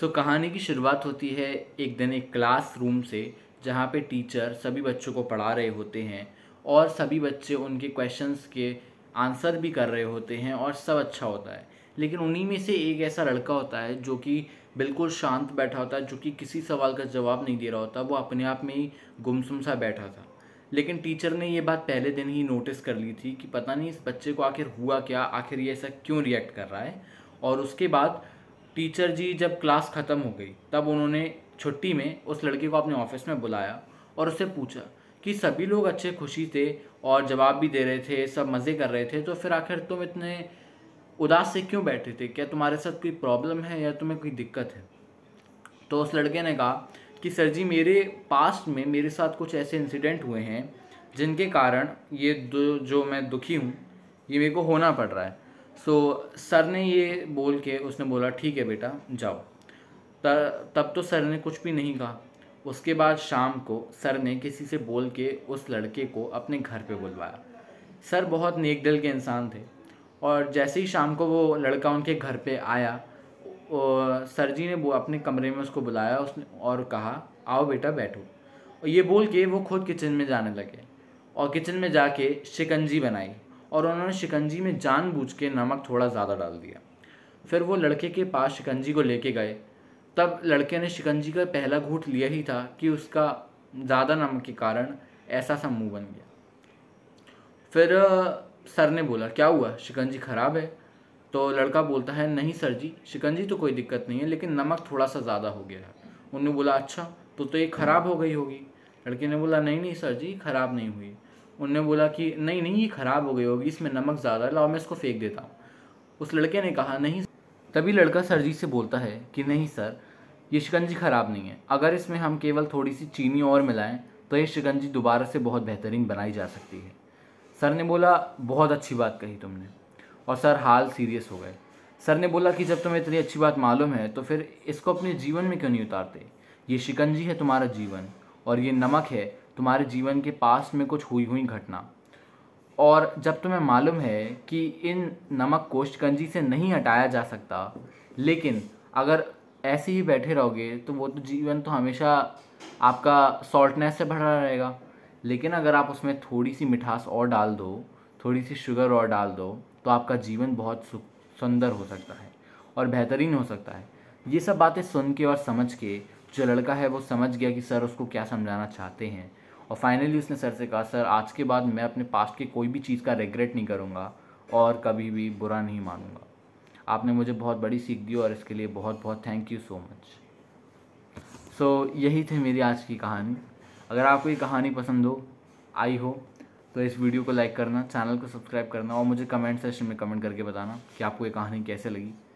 सो so, कहानी की शुरुआत होती है एक दिन एक क्लास रूम से जहाँ पे टीचर सभी बच्चों को पढ़ा रहे होते हैं और सभी बच्चे उनके क्वेश्चंस के आंसर भी कर रहे होते हैं और सब अच्छा होता है लेकिन उन्हीं में से एक ऐसा लड़का होता है जो कि बिल्कुल शांत बैठा होता है जो कि किसी सवाल का जवाब नहीं दे रहा होता वो अपने आप में ही गुमसुम सा बैठा था लेकिन टीचर ने ये बात पहले दिन ही नोटिस कर ली थी कि पता नहीं इस बच्चे को आखिर हुआ क्या आखिर ये ऐसा क्यों रिएक्ट कर रहा है और उसके बाद टीचर जी जब क्लास ख़त्म हो गई तब उन्होंने छुट्टी में उस लड़के को अपने ऑफिस में बुलाया और उससे पूछा कि सभी लोग अच्छे खुशी थे और जवाब भी दे रहे थे सब मज़े कर रहे थे तो फिर आखिर तुम इतने उदास से क्यों बैठे थे क्या तुम्हारे साथ कोई प्रॉब्लम है या तुम्हें कोई दिक्कत है तो उस लड़के ने कहा कि सर जी मेरे पास्ट में मेरे साथ कुछ ऐसे इंसिडेंट हुए हैं जिनके कारण ये जो मैं दुखी हूँ ये मेरे को होना पड़ रहा है सो so, सर ने ये बोल के उसने बोला ठीक है बेटा जाओ त, तब तो सर ने कुछ भी नहीं कहा उसके बाद शाम को सर ने किसी से बोल के उस लड़के को अपने घर पे बुलवाया सर बहुत नेक दिल के इंसान थे और जैसे ही शाम को वो लड़का उनके घर पे आया सर जी ने वो अपने कमरे में उसको बुलाया उसने और कहा आओ बेटा बैठो और ये बोल के वो खुद किचन में जाने लगे और किचन में जाके शिकंजी बनाई और उन्होंने शिकंजी में जानबूझ के नमक थोड़ा ज़्यादा डाल दिया फिर वो लड़के के पास शिकंजी को लेके गए तब लड़के ने शिकंजी का पहला घूट लिया ही था कि उसका ज़्यादा नमक के कारण ऐसा सा मुँह बन गया फिर सर ने बोला क्या हुआ शिकंजी ख़राब है तो लड़का बोलता है नहीं सर जी शिकंजी तो कोई दिक्कत नहीं है लेकिन नमक थोड़ा सा ज़्यादा हो गया है उन्होंने बोला अच्छा तो तो ये ख़राब हो गई होगी लड़के ने बोला नहीं नहीं सर जी ख़राब नहीं हुई उनने बोला कि नहीं नहीं ये ख़राब हो गई होगी इसमें नमक ज़्यादा लाओ मैं इसको फेंक देता हूँ उस लड़के ने कहा नहीं तभी लड़का जी से बोलता है कि नहीं सर ये शिकंजी ख़राब नहीं है अगर इसमें हम केवल थोड़ी सी चीनी और मिलाएं तो ये शिकंजी दोबारा से बहुत बेहतरीन बनाई जा सकती है सर ने बोला बहुत अच्छी बात कही तुमने और सर हाल सीरियस हो गए सर ने बोला कि जब तुम्हें इतनी अच्छी बात मालूम है तो फिर इसको अपने जीवन में क्यों नहीं उतारते ये शिकंजी है तुम्हारा जीवन और ये नमक है तुम्हारे जीवन के पास में कुछ हुई हुई घटना और जब तुम्हें मालूम है कि इन नमक कोष्ठकंजी से नहीं हटाया जा सकता लेकिन अगर ऐसे ही बैठे रहोगे तो वो तो जीवन तो हमेशा आपका सॉल्टनेस से भरा रहेगा लेकिन अगर आप उसमें थोड़ी सी मिठास और डाल दो थोड़ी सी शुगर और डाल दो तो आपका जीवन बहुत सुंदर हो सकता है और बेहतरीन हो सकता है ये सब बातें सुन के और समझ के जो लड़का है वो समझ गया कि सर उसको क्या समझाना चाहते हैं और फाइनली उसने सर से कहा सर आज के बाद मैं अपने पास्ट के कोई भी चीज़ का रिग्रेट नहीं करूँगा और कभी भी बुरा नहीं मानूंगा आपने मुझे बहुत बड़ी सीख दी और इसके लिए बहुत बहुत thank you so much so यही थी मेरी आज की कहानी अगर आपको ये कहानी पसंद हो आई हो तो इस वीडियो को लाइक करना चैनल को सब्सक्राइब करना और मुझे कमेंट सेक्शन में कमेंट करके बताना कि आपको ये कहानी कैसे लगी